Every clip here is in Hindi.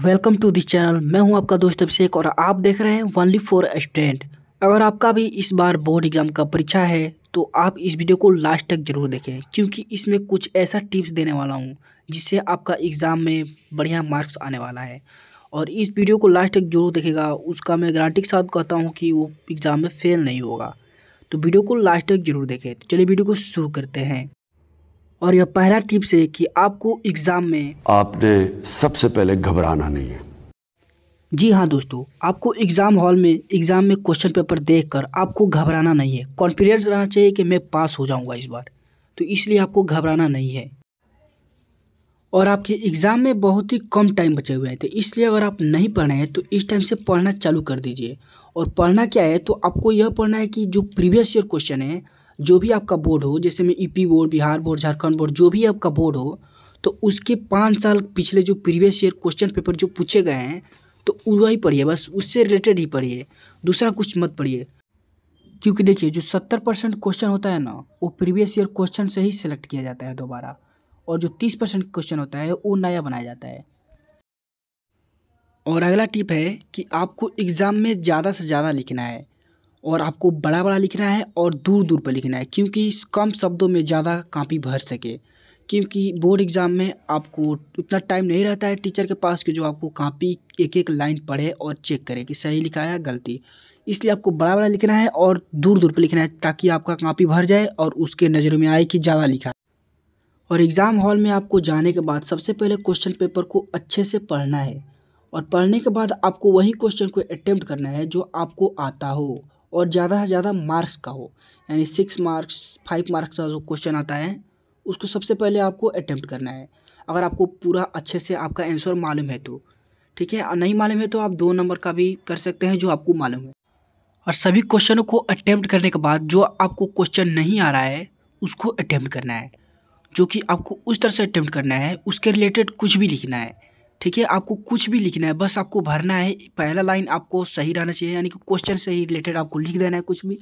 वेलकम टू दिस चैनल मैं हूं आपका दोस्त अभिषेक और आप देख रहे हैं वनली फॉर स्टूडेंट अगर आपका भी इस बार बोर्ड एग्जाम का परीक्षा है तो आप इस वीडियो को लास्ट तक जरूर देखें क्योंकि इसमें कुछ ऐसा टिप्स देने वाला हूं जिससे आपका एग्ज़ाम में बढ़िया मार्क्स आने वाला है और इस वीडियो को लास्ट तक जरूर देखेगा उसका मैं गारंटी के साथ कहता हूँ कि वो एग्ज़ाम में फेल नहीं होगा तो वीडियो को लास्ट तक जरूर देखें तो चलिए वीडियो को शुरू करते हैं और यह पहला टिप्स है कि आपको एग्ज़ाम में आपने सबसे पहले घबराना नहीं है जी हाँ दोस्तों आपको एग्ज़ाम हॉल में एग्ज़ाम में क्वेश्चन पेपर देखकर आपको घबराना नहीं है कॉन्फिडेंस रहना चाहिए कि मैं पास हो जाऊँगा इस बार तो इसलिए आपको घबराना नहीं है और आपके एग्ज़ाम में बहुत ही कम टाइम बचे हुए हैं तो इसलिए अगर आप नहीं पढ़े हैं तो इस टाइम से पढ़ना चालू कर दीजिए और पढ़ना क्या है तो आपको यह पढ़ना है कि जो प्रीवियस ईयर क्वेश्चन है जो भी आपका बोर्ड हो जैसे में UP board Bihar board Jharkhand board जो भी आपका बोर्ड हो तो उसके पाँच साल पिछले जो प्रीवियस ईयर क्वेश्चन पेपर जो पूछे गए हैं तो वही पढ़िए बस उससे रिलेटेड ही पढ़िए दूसरा कुछ मत पढ़िए क्योंकि देखिए जो सत्तर परसेंट क्वेश्चन होता है ना वो प्रीवियस ईयर क्वेश्चन से ही सिलेक्ट किया जाता है दोबारा और जो तीस परसेंट क्वेश्चन होता है वो नया बनाया जाता है और अगला टिप है कि आपको एग्ज़ाम में ज़्यादा से ज़्यादा लिखना है और आपको बड़ा बड़ा लिखना है और दूर दूर पर लिखना है क्योंकि कम शब्दों में ज़्यादा कापी भर सके क्योंकि बोर्ड एग्ज़ाम में आपको उतना टाइम नहीं रहता है टीचर के पास कि जो आपको कापी एक एक लाइन पढ़े और चेक करे कि सही लिखा है गलती इसलिए आपको बड़ा बड़ा लिखना है और दूर दूर पर लिखना है ताकि आपका कापी भर जाए और उसके नज़र में आए कि ज़्यादा लिखा और एग्ज़ाम हॉल में आपको जाने के बाद सबसे पहले क्वेश्चन पेपर को अच्छे से पढ़ना है और पढ़ने के बाद आपको वही क्वेश्चन को अटैम्प्ट करना है जो आपको आता हो और ज़्यादा से ज़्यादा मार्क्स का हो यानी सिक्स मार्क्स फाइव मार्क्स का जो क्वेश्चन आता है उसको सबसे पहले आपको अटैम्प्ट करना है अगर आपको पूरा अच्छे से आपका आंसर मालूम है तो ठीक है नहीं मालूम है तो आप दो नंबर का भी कर सकते हैं जो आपको मालूम है और सभी क्वेश्चनों को अटैम्प्ट करने के बाद जो आपको क्वेश्चन नहीं आ रहा है उसको अटैम्प्ट करना है जो कि आपको उस तरह से अटैम्प्ट करना है उसके रिलेटेड कुछ भी लिखना है ठीक है आपको कुछ भी लिखना है बस आपको भरना है पहला लाइन आपको सही रहना चाहिए यानी कि क्वेश्चन से ही रिलेटेड आपको लिख देना है कुछ भी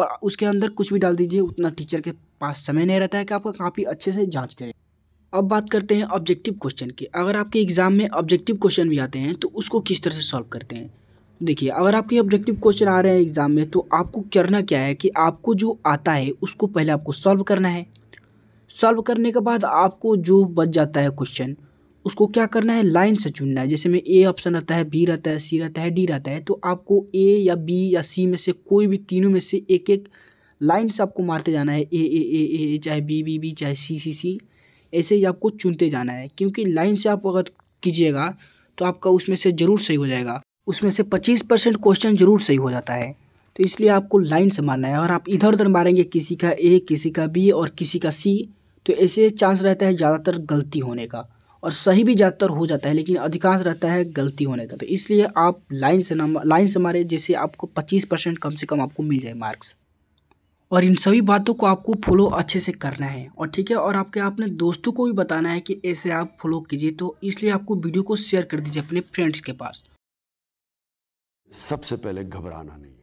और उसके अंदर कुछ भी डाल दीजिए उतना टीचर के पास समय नहीं रहता है कि आपका काफ़ी अच्छे से जाँच करें अब बात करते हैं ऑब्जेक्टिव क्वेश्चन की अगर आपके एग्ज़ाम में ऑब्जेक्टिव क्वेश्चन भी आते हैं तो उसको किस तरह से सॉल्व करते हैं देखिए अगर आपके ऑब्जेक्टिव क्वेश्चन आ रहे हैं एग्ज़ाम में तो आपको करना क्या है कि आपको जो आता है उसको पहले आपको सॉल्व करना है सॉल्व करने के बाद आपको जो बच जाता है क्वेश्चन उसको क्या करना है लाइन से चुनना है जैसे में ए ऑप्शन रहता है बी रहता है सी रहता है डी रहता है तो आपको ए या बी या सी में से कोई भी तीनों में से एक एक लाइन से आपको मारते जाना है ए ए ए ए चाहे बी बी बी चाहे सी सी सी ऐसे ही आपको चुनते जाना है क्योंकि लाइन से आप अगर कीजिएगा तो आपका उसमें से ज़रूर सही हो जाएगा उसमें से पच्चीस परसेंट क्वेश्चन ज़रूर सही हो जाता है तो इसलिए आपको लाइन से मारना है और आप इधर उधर मारेंगे किसी का ए किसी का बी और किसी का सी तो ऐसे चांस रहता है ज़्यादातर गलती होने का और सही भी ज़्यादातर हो जाता है लेकिन अधिकांश रहता है गलती होने का तो इसलिए आप लाइन से नंबर लाइन से मारे जैसे आपको पच्चीस परसेंट कम से कम आपको मिल जाए मार्क्स और इन सभी बातों को आपको फॉलो अच्छे से करना है और ठीक है और आपके आपने दोस्तों को भी बताना है कि ऐसे आप फॉलो कीजिए तो इसलिए आपको वीडियो को शेयर कर दीजिए अपने फ्रेंड्स के पास सबसे पहले घबराना नहीं